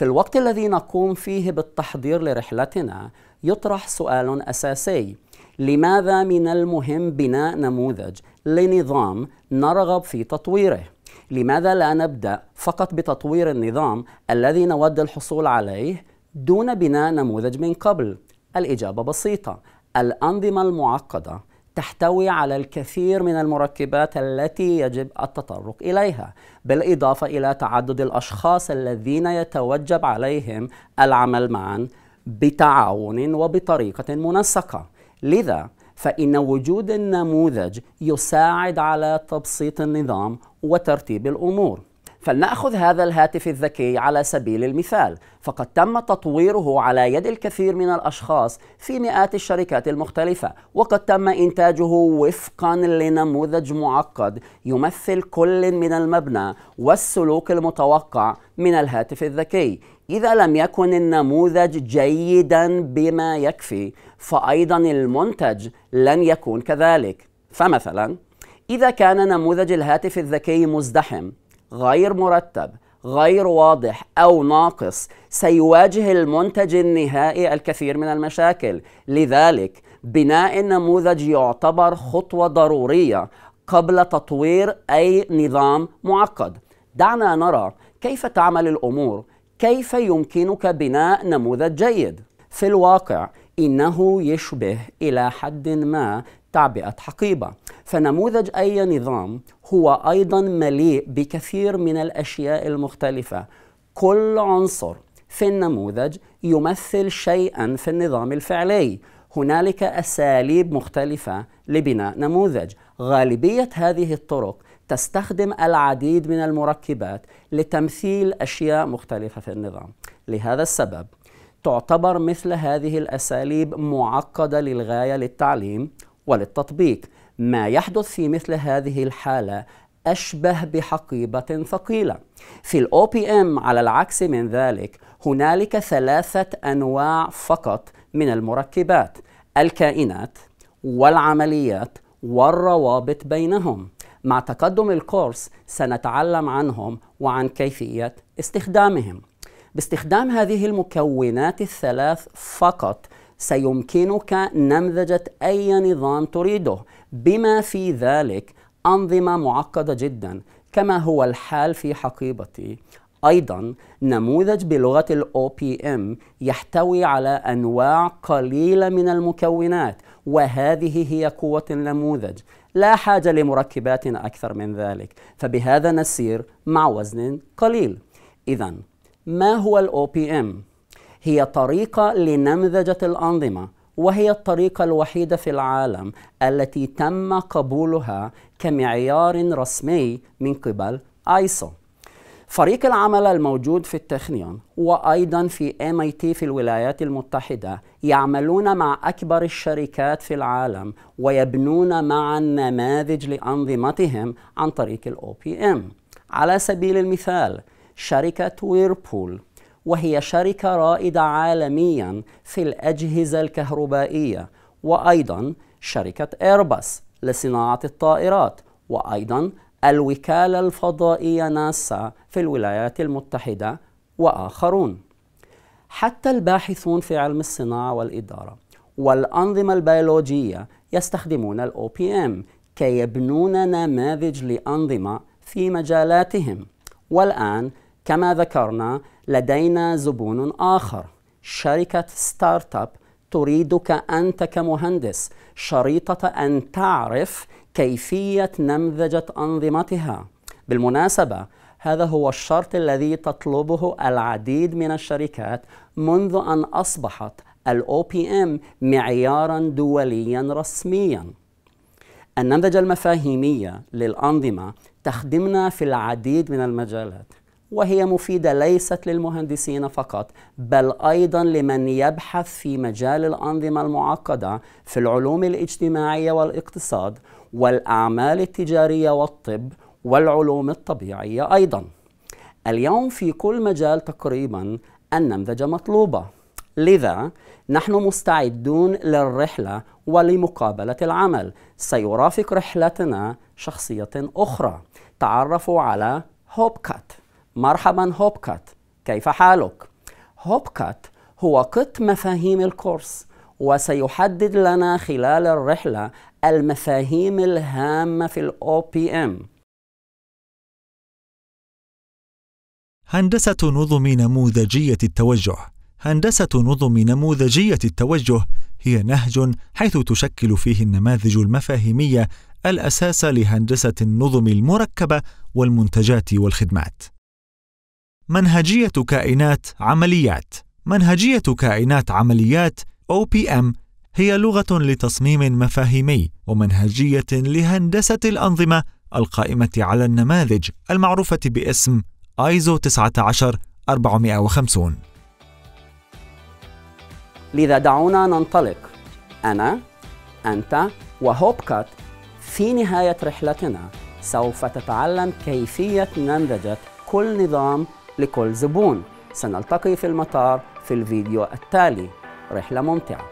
في الوقت الذي نقوم فيه بالتحضير لرحلتنا يطرح سؤال اساسي لماذا من المهم بناء نموذج لنظام نرغب في تطويره لماذا لا نبدا فقط بتطوير النظام الذي نود الحصول عليه دون بناء نموذج من قبل الاجابه بسيطه الانظمه المعقده تحتوي على الكثير من المركبات التي يجب التطرق اليها بالاضافه الى تعدد الاشخاص الذين يتوجب عليهم العمل معا بتعاون وبطريقه منسقه لذا فان وجود النموذج يساعد على تبسيط النظام وترتيب الامور فلنأخذ هذا الهاتف الذكي على سبيل المثال فقد تم تطويره على يد الكثير من الأشخاص في مئات الشركات المختلفة وقد تم إنتاجه وفقا لنموذج معقد يمثل كل من المبنى والسلوك المتوقع من الهاتف الذكي إذا لم يكن النموذج جيدا بما يكفي فأيضا المنتج لن يكون كذلك فمثلا إذا كان نموذج الهاتف الذكي مزدحم غير مرتب غير واضح او ناقص سيواجه المنتج النهائي الكثير من المشاكل لذلك بناء النموذج يعتبر خطوه ضروريه قبل تطوير اي نظام معقد دعنا نرى كيف تعمل الامور كيف يمكنك بناء نموذج جيد في الواقع انه يشبه الى حد ما تعبئة حقيبة فنموذج أي نظام هو أيضا مليء بكثير من الأشياء المختلفة كل عنصر في النموذج يمثل شيئا في النظام الفعلي هنالك أساليب مختلفة لبناء نموذج غالبية هذه الطرق تستخدم العديد من المركبات لتمثيل أشياء مختلفة في النظام لهذا السبب تعتبر مثل هذه الأساليب معقدة للغاية للتعليم وللتطبيق ما يحدث في مثل هذه الحالة أشبه بحقيبة ثقيلة في الـ OPM على العكس من ذلك هنالك ثلاثة أنواع فقط من المركبات الكائنات والعمليات والروابط بينهم مع تقدم الكورس سنتعلم عنهم وعن كيفية استخدامهم باستخدام هذه المكونات الثلاث فقط سيمكنك نمذجة أي نظام تريده بما في ذلك أنظمة معقدة جدا كما هو الحال في حقيبتي أيضا نموذج بلغة الـ OPM يحتوي على أنواع قليلة من المكونات وهذه هي قوة النموذج لا حاجة لمركبات أكثر من ذلك فبهذا نسير مع وزن قليل إذا ما هو الـ OPM؟ هي طريقة لنمذجة الأنظمة وهي الطريقة الوحيدة في العالم التي تم قبولها كمعيار رسمي من قبل ايسو فريق العمل الموجود في التخنيون وأيضا في MIT في الولايات المتحدة يعملون مع أكبر الشركات في العالم ويبنون معا نماذج لأنظمتهم عن طريق الـ OPM على سبيل المثال شركة ويربول وهي شركة رائدة عالميا في الأجهزة الكهربائية وأيضا شركة إيرباص لصناعة الطائرات وأيضا الوكالة الفضائية ناسا في الولايات المتحدة وآخرون حتى الباحثون في علم الصناعة والإدارة والأنظمة البيولوجية يستخدمون الـ OPM كي يبنون نماذج لأنظمة في مجالاتهم والآن كما ذكرنا لدينا زبون آخر شركة ستارت اب تريدك أنت كمهندس شريطة أن تعرف كيفية نمذجة أنظمتها بالمناسبة هذا هو الشرط الذي تطلبه العديد من الشركات منذ أن أصبحت الـ OPM معيارا دوليا رسميا النمذجة المفاهيمية للأنظمة تخدمنا في العديد من المجالات وهي مفيدة ليست للمهندسين فقط بل أيضا لمن يبحث في مجال الأنظمة المعقدة في العلوم الاجتماعية والاقتصاد والأعمال التجارية والطب والعلوم الطبيعية أيضا اليوم في كل مجال تقريبا النمذجة مطلوبة لذا نحن مستعدون للرحلة ولمقابلة العمل سيرافق رحلتنا شخصية أخرى تعرفوا على هوبكات مرحبا هوبكات كيف حالك؟ هوبكات هو قط مفاهيم الكورس وسيحدد لنا خلال الرحلة المفاهيم الهامة في الـ OPM هندسة نظم نموذجية التوجه هندسة نظم نموذجية التوجه هي نهج حيث تشكل فيه النماذج المفاهيمية الأساس لهندسة النظم المركبة والمنتجات والخدمات منهجية كائنات عمليات منهجية كائنات عمليات OPM هي لغة لتصميم مفاهيمي ومنهجية لهندسة الأنظمة القائمة على النماذج المعروفة باسم ISO 19450 لذا دعونا ننطلق أنا أنت وهوبكات في نهاية رحلتنا سوف تتعلم كيفية نمذجة كل نظام لكل زبون سنلتقي في المطار في الفيديو التالي رحلة ممتعة